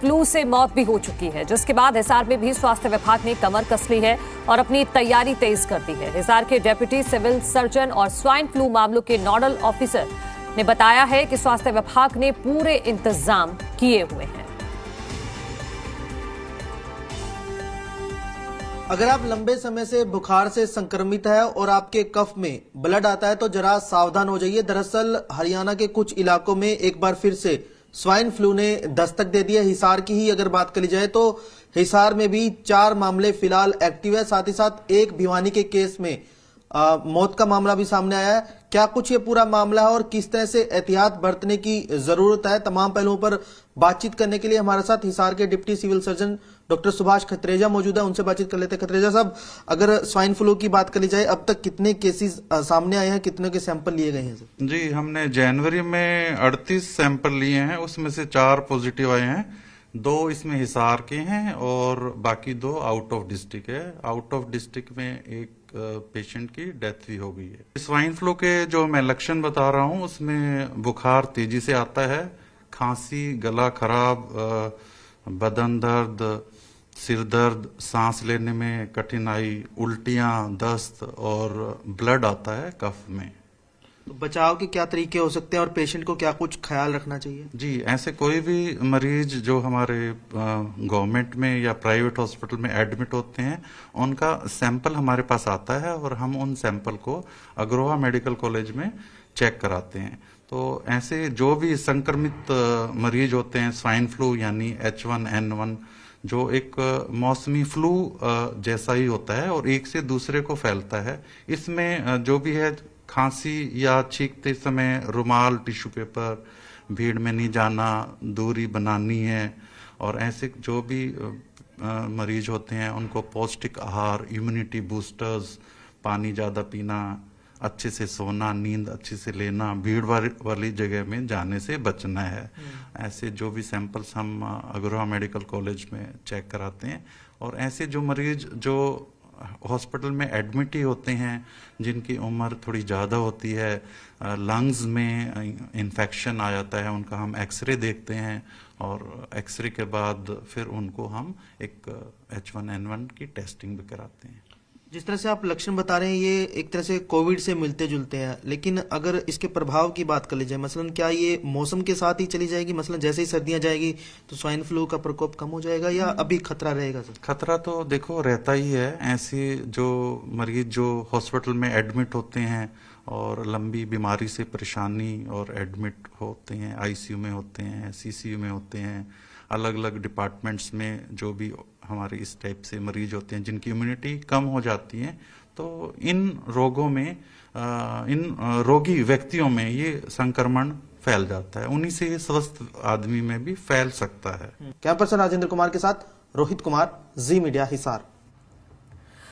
Flu से मौत भी हो चुकी है जिसके बाद हिसार में भी स्वास्थ्य विभाग ने कमर कस ली है और अपनी तैयारी तेज कर दी है हिसार के डेप्यूटी सिविल सर्जन और स्वाइन फ्लू मामलों के नोडल ऑफिसर ने बताया है कि स्वास्थ्य विभाग ने पूरे इंतजाम किए हुए हैं अगर आप लंबे समय से बुखार से संक्रमित है और आपके कफ में ब्लड आता है तो जरा सावधान हो जाइए दरअसल हरियाणा के कुछ इलाकों में एक बार फिर से स्वाइन फ्लू ने दस्तक दे दिया हिसार की ही अगर बात करी जाए तो हिसार में भी चार मामले फिलहाल एक्टिव है साथ ही साथ एक भिवानी के केस में आ, मौत का मामला भी सामने आया है क्या कुछ ये पूरा मामला है और किस तरह से एहतियात बरतने की जरूरत है तमाम पहलुओं पर बातचीत करने के लिए हमारे साथ हिसार के deputy civil surgeon doctor Subhash Khatreja मौजूद है उनसे बातचीत कर लेते हैं खतरेजा साहब अगर स्वाइन फ्लू की बात करी जाए अब तक कितने केसेस सामने आए हैं कितने के सैंपल लिए गए हैं जी हमने जनवरी में अड़तीस सैंपल लिए हैं उसमें से चार पॉजिटिव आए हैं दो इसमें हिसार के हैं और बाकी दो आउट ऑफ डिस्ट्रिक्ट है आउट ऑफ डिस्ट्रिक्ट में एक पेशेंट की डेथ भी हो गई है स्वाइन फ्लू के जो मैं लक्षण बता रहा हूँ उसमें बुखार तेजी से आता है खांसी गला खराब बदन दर्द सिर दर्द सांस लेने में कठिनाई उल्टियां दस्त और ब्लड आता है कफ में बचाव के क्या तरीके हो सकते हैं और पेशेंट को क्या कुछ ख्याल रखना चाहिए जी ऐसे कोई भी मरीज जो हमारे गवर्नमेंट में या प्राइवेट हॉस्पिटल में एडमिट होते हैं उनका सैंपल हमारे पास आता है और हम उन सैंपल को अग्रोहा मेडिकल कॉलेज में चेक कराते हैं तो ऐसे जो भी संक्रमित मरीज होते हैं स्वाइन फ्लू यानी एच वन एन वन जो एक मौसमी फ्लू जैसा ही होता है और एक से दूसरे को फैलता है इसमें जो भी है खांसी या छींकते समय रुमाल टिश्यू पेपर भीड़ में नहीं जाना दूरी बनानी है और ऐसे जो भी मरीज होते हैं उनको पौष्टिक आहार इम्यूनिटी बूस्टर्स पानी ज़्यादा पीना अच्छे से सोना नींद अच्छे से लेना भीड़ वाली जगह में जाने से बचना है हम्म। ऐसे जो भी सैंपल्स हम अग्रवा मेडिकल कॉलेज में चेक कराते हैं और ऐसे जो मरीज जो हॉस्पिटल में एडमिट ही होते हैं जिनकी उम्र थोड़ी ज़्यादा होती है लंग्स में इन्फेक्शन आ जाता है उनका हम एक्सरे देखते हैं और एक्सरे के बाद फिर उनको हम एक एच वन एन वन की टेस्टिंग भी कराते हैं जिस तरह से आप लक्षण बता रहे हैं ये एक तरह से कोविड से मिलते जुलते हैं लेकिन अगर इसके प्रभाव की बात कर ली जाए मसलन क्या ये मौसम के साथ ही चली जाएगी मसलन जैसे ही सर्दियां जाएगी तो स्वाइन फ्लू का प्रकोप कम हो जाएगा या अभी खतरा रहेगा सर खतरा तो देखो रहता ही है ऐसे जो मरीज जो हॉस्पिटल में एडमिट होते हैं और लंबी बीमारी से परेशानी और एडमिट होते हैं आईसीयू में होते हैं सीसीयू में होते हैं अलग अलग डिपार्टमेंट्स में जो भी हमारे इस टाइप से मरीज होते हैं जिनकी इम्यूनिटी कम हो जाती है तो इन रोगों में इन रोगी व्यक्तियों में ये संक्रमण फैल जाता है उन्हीं से स्वस्थ आदमी में भी फैल सकता है कैंपर से राजेंद्र कुमार के साथ रोहित कुमार जी मीडिया हिसार